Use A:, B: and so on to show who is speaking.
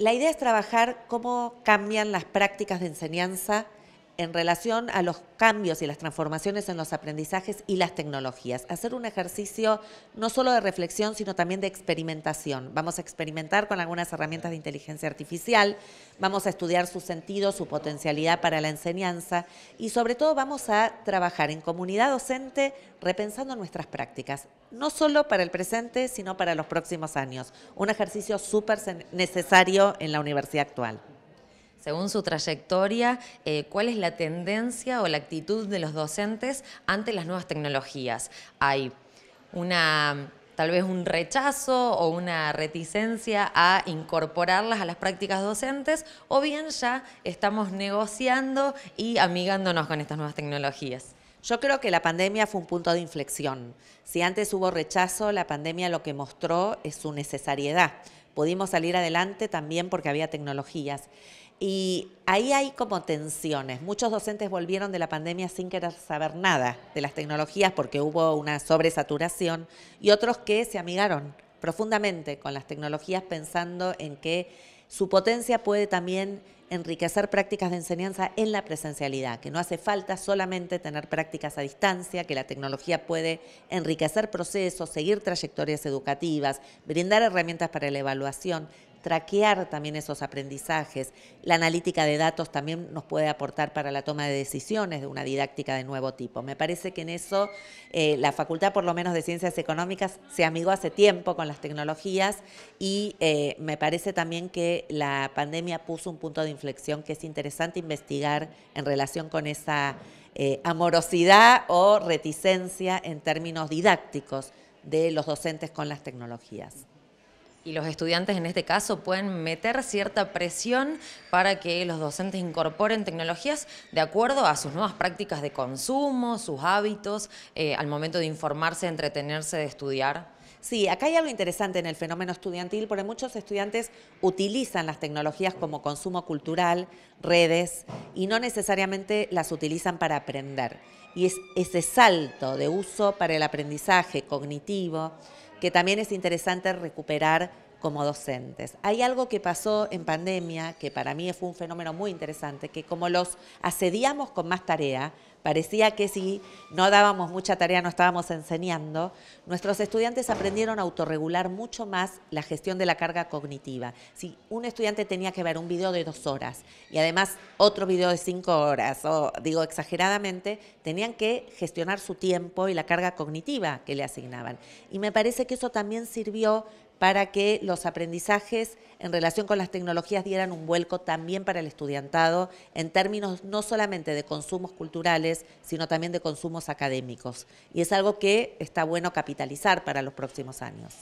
A: La idea es trabajar cómo cambian las prácticas de enseñanza en relación a los cambios y las transformaciones en los aprendizajes y las tecnologías. Hacer un ejercicio no solo de reflexión, sino también de experimentación. Vamos a experimentar con algunas herramientas de inteligencia artificial, vamos a estudiar su sentido, su potencialidad para la enseñanza y sobre todo vamos a trabajar en comunidad docente repensando nuestras prácticas, no solo para el presente, sino para los próximos años. Un ejercicio súper necesario en la universidad actual según su trayectoria, eh, cuál es la tendencia
B: o la actitud de los docentes ante las nuevas tecnologías. Hay una tal vez un rechazo o una reticencia a incorporarlas a las prácticas docentes o bien ya estamos negociando y amigándonos
A: con estas nuevas tecnologías. Yo creo que la pandemia fue un punto de inflexión. Si antes hubo rechazo, la pandemia lo que mostró es su necesariedad. Pudimos salir adelante también porque había tecnologías. Y ahí hay como tensiones. Muchos docentes volvieron de la pandemia sin querer saber nada de las tecnologías porque hubo una sobresaturación y otros que se amigaron profundamente con las tecnologías pensando en que su potencia puede también enriquecer prácticas de enseñanza en la presencialidad, que no hace falta solamente tener prácticas a distancia, que la tecnología puede enriquecer procesos, seguir trayectorias educativas, brindar herramientas para la evaluación, traquear también esos aprendizajes. La analítica de datos también nos puede aportar para la toma de decisiones de una didáctica de nuevo tipo. Me parece que en eso eh, la Facultad, por lo menos de Ciencias Económicas, se amigó hace tiempo con las tecnologías y eh, me parece también que la pandemia puso un punto de inflexión que es interesante investigar en relación con esa eh, amorosidad o reticencia en términos didácticos de los docentes con las tecnologías y los estudiantes en este caso pueden meter
B: cierta presión para que los docentes incorporen tecnologías de acuerdo a sus nuevas prácticas de consumo, sus hábitos, eh, al momento de informarse, entretenerse, de
A: estudiar. Sí, acá hay algo interesante en el fenómeno estudiantil, porque muchos estudiantes utilizan las tecnologías como consumo cultural, redes, y no necesariamente las utilizan para aprender. Y es ese salto de uso para el aprendizaje cognitivo que también es interesante recuperar como docentes. Hay algo que pasó en pandemia, que para mí fue un fenómeno muy interesante, que como los asediamos con más tarea, parecía que si no dábamos mucha tarea, no estábamos enseñando, nuestros estudiantes aprendieron a autorregular mucho más la gestión de la carga cognitiva. Si un estudiante tenía que ver un video de dos horas y además otro video de cinco horas, o digo exageradamente, tenían que gestionar su tiempo y la carga cognitiva que le asignaban. Y me parece que eso también sirvió para que los aprendizajes en relación con las tecnologías dieran un vuelco también para el estudiantado en términos no solamente de consumos culturales, sino también de consumos académicos. Y es algo que está bueno capitalizar para los próximos años.